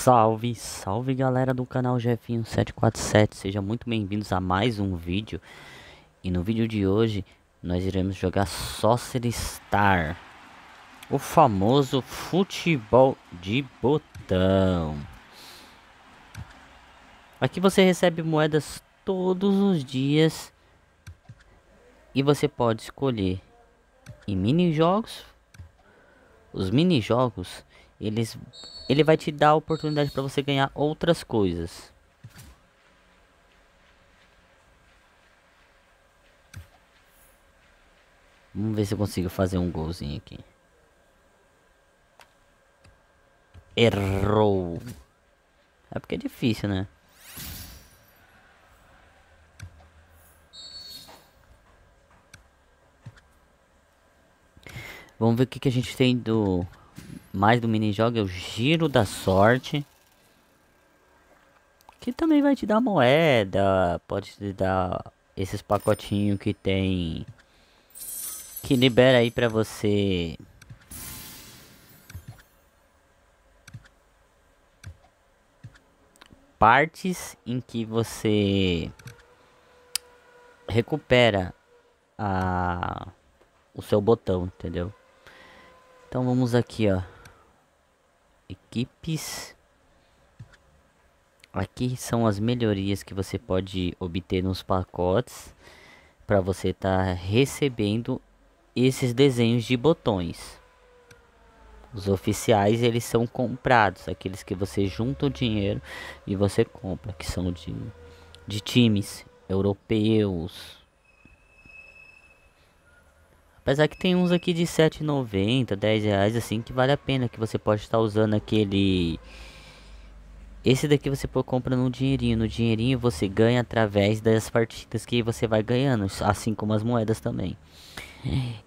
Salve, salve galera do canal Jefinho 747, sejam muito bem-vindos a mais um vídeo E no vídeo de hoje, nós iremos jogar Sorcerer Star O famoso futebol de botão Aqui você recebe moedas todos os dias E você pode escolher em mini-jogos Os mini-jogos eles, ele vai te dar a oportunidade para você ganhar outras coisas. Vamos ver se eu consigo fazer um golzinho aqui. Errou. É porque é difícil, né? Vamos ver o que, que a gente tem do mais do mini-jogo é o Giro da Sorte. Que também vai te dar moeda, pode te dar esses pacotinhos que tem... Que libera aí pra você... Partes em que você recupera a, o seu botão, entendeu? Então vamos aqui, ó equipes. Aqui são as melhorias que você pode obter nos pacotes para você estar tá recebendo esses desenhos de botões. Os oficiais eles são comprados, aqueles que você junta o dinheiro e você compra, que são de, de times europeus, Apesar que tem uns aqui de R$7,90, R$10, reais assim que vale a pena que você pode estar usando aquele esse daqui você compra no dinheirinho, no dinheirinho você ganha através das partidas que você vai ganhando, assim como as moedas também.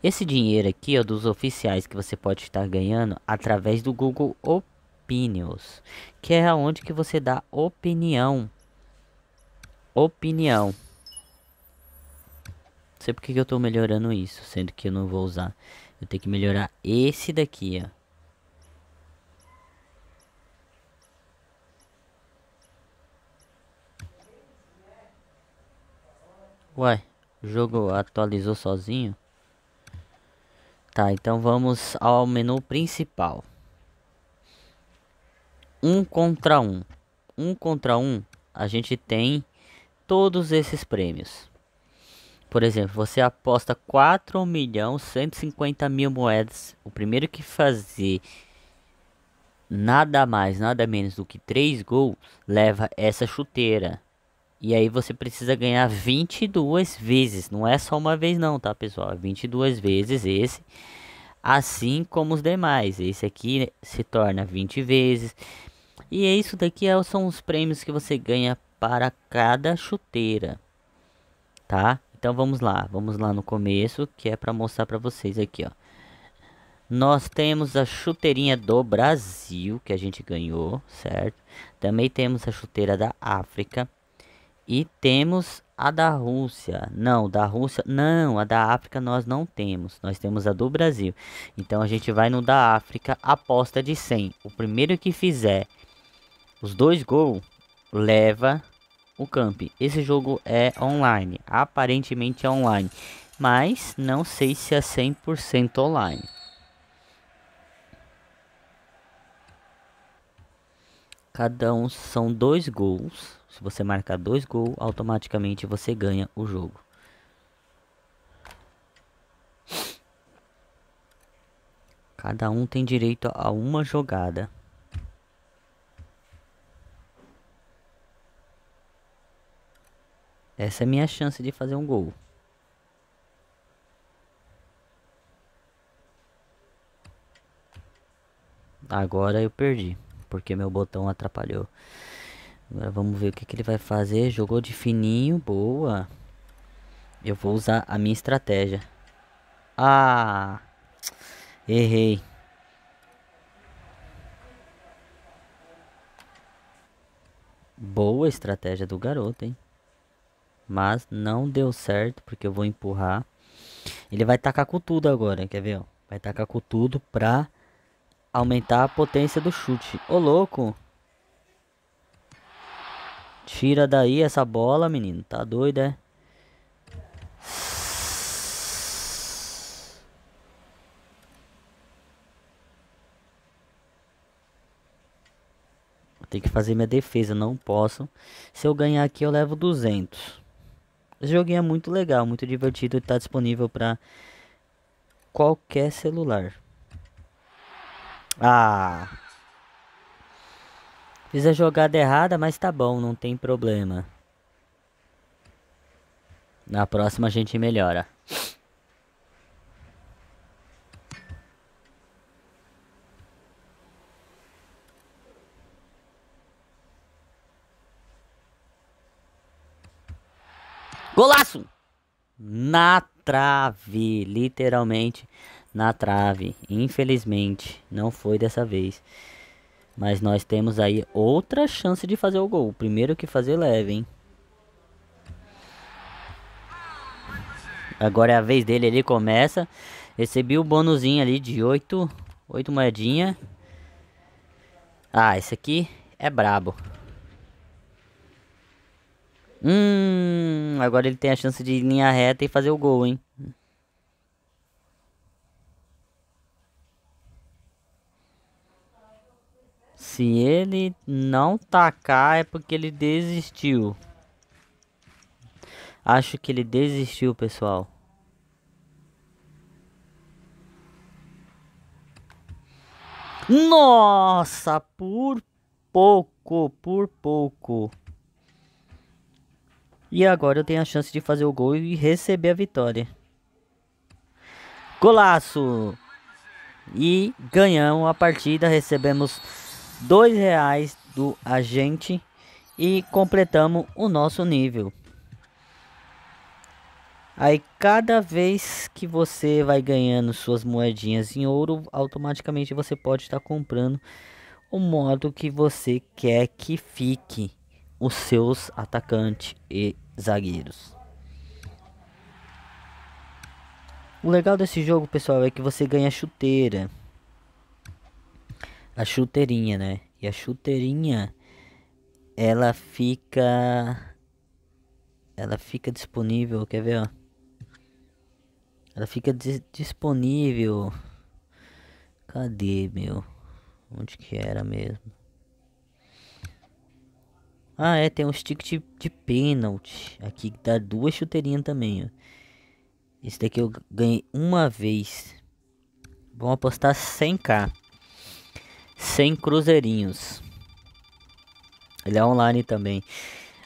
Esse dinheiro aqui dos oficiais que você pode estar ganhando através do Google Opinions, que é onde que você dá opinião. Opinião sei porque que eu tô melhorando isso, sendo que eu não vou usar. Eu tenho que melhorar esse daqui, ó. Ué, o jogo atualizou sozinho? Tá, então vamos ao menu principal. Um contra um. Um contra um, a gente tem todos esses prêmios. Por exemplo, você aposta 4 milhão 150 mil moedas. O primeiro que fazer nada mais, nada menos do que 3 gols leva essa chuteira. E aí você precisa ganhar 22 vezes. Não é só uma vez não, tá, pessoal? 22 é vezes esse. Assim como os demais. Esse aqui se torna 20 vezes. E é isso daqui é são os prêmios que você ganha para cada chuteira. Tá? Então vamos lá, vamos lá no começo, que é para mostrar para vocês aqui, ó. Nós temos a chuteirinha do Brasil, que a gente ganhou, certo? Também temos a chuteira da África. E temos a da Rússia. Não, da Rússia. Não, a da África nós não temos. Nós temos a do Brasil. Então a gente vai no da África, aposta de 100. O primeiro que fizer os dois gols leva o Camp. Esse jogo é online, aparentemente é online, mas não sei se é 100% online. Cada um são dois gols. Se você marcar dois gols, automaticamente você ganha o jogo. Cada um tem direito a uma jogada. Essa é a minha chance de fazer um gol. Agora eu perdi, porque meu botão atrapalhou. Agora vamos ver o que, que ele vai fazer. Jogou de fininho, boa. Eu vou usar a minha estratégia. Ah, errei. Boa estratégia do garoto, hein? Mas não deu certo, porque eu vou empurrar. Ele vai tacar com tudo agora, quer ver? Vai tacar com tudo pra aumentar a potência do chute. Ô, louco! Tira daí essa bola, menino. Tá doido, é? Tem que fazer minha defesa, não posso. Se eu ganhar aqui, eu levo 200. Esse joguinho é muito legal, muito divertido e está disponível para qualquer celular. Ah. Fiz a jogada errada, mas tá bom, não tem problema. Na próxima a gente melhora. Golaço! Na trave, literalmente na trave. Infelizmente, não foi dessa vez. Mas nós temos aí outra chance de fazer o gol. O primeiro que fazer leve, hein? Agora é a vez dele, ele começa. Recebi o bônusinho ali de 8, 8 moedinhas. Ah, esse aqui é brabo. Hum, agora ele tem a chance de ir em linha reta e fazer o gol, hein? Se ele não tacar é porque ele desistiu. Acho que ele desistiu, pessoal. Nossa, por pouco, por pouco. E agora eu tenho a chance de fazer o gol e receber a vitória. Golaço! E ganhamos a partida, recebemos dois reais do agente e completamos o nosso nível. Aí cada vez que você vai ganhando suas moedinhas em ouro, automaticamente você pode estar comprando o modo que você quer que fique os seus atacantes e zagueiros. O legal desse jogo, pessoal, é que você ganha chuteira. A chuteirinha, né? E a chuteirinha, ela fica... Ela fica disponível, quer ver, ó? Ela fica disponível... Cadê, meu? Onde que era mesmo? Ah, é, tem um stick de, de pênalti aqui que dá duas chuteirinhas também, ó. Esse daqui eu ganhei uma vez. Vamos apostar 100k. 100 cruzeirinhos. Ele é online também.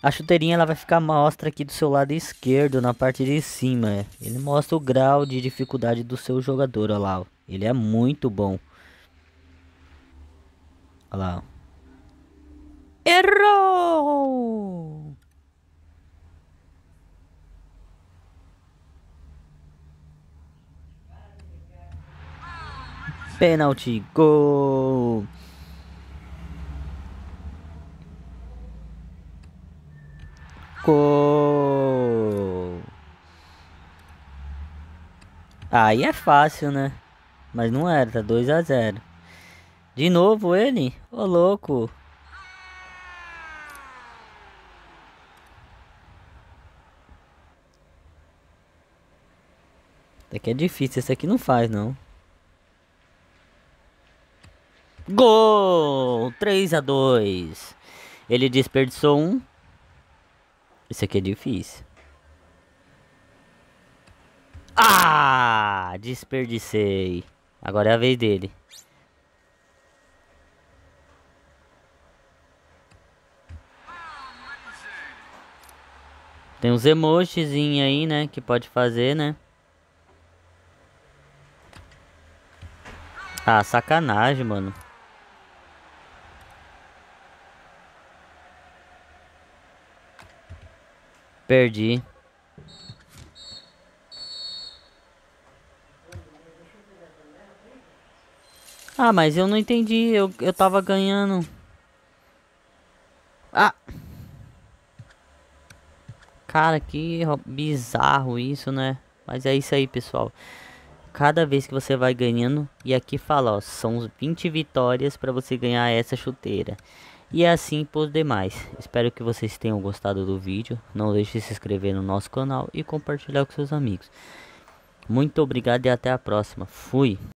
A chuteirinha ela vai ficar mostra aqui do seu lado esquerdo, na parte de cima. É. Ele mostra o grau de dificuldade do seu jogador, olha lá. Ele é muito bom. Olha lá, Errou! Pênalti, gol! Gol! Aí é fácil, né? Mas não era, tá 2 a 0. De novo ele? Ô louco! aqui é difícil, esse aqui não faz não. Gol! 3 a 2 Ele desperdiçou um. Esse aqui é difícil. Ah! Desperdicei. Agora é a vez dele. Tem uns emojis aí, né? Que pode fazer, né? Ah, sacanagem, mano. Perdi. Ah, mas eu não entendi. Eu, eu tava ganhando. Ah! Cara, que bizarro isso, né? Mas é isso aí, pessoal cada vez que você vai ganhando. E aqui fala, ó, são 20 vitórias para você ganhar essa chuteira. E é assim por demais. Espero que vocês tenham gostado do vídeo. Não deixe de se inscrever no nosso canal e compartilhar com seus amigos. Muito obrigado e até a próxima. Fui!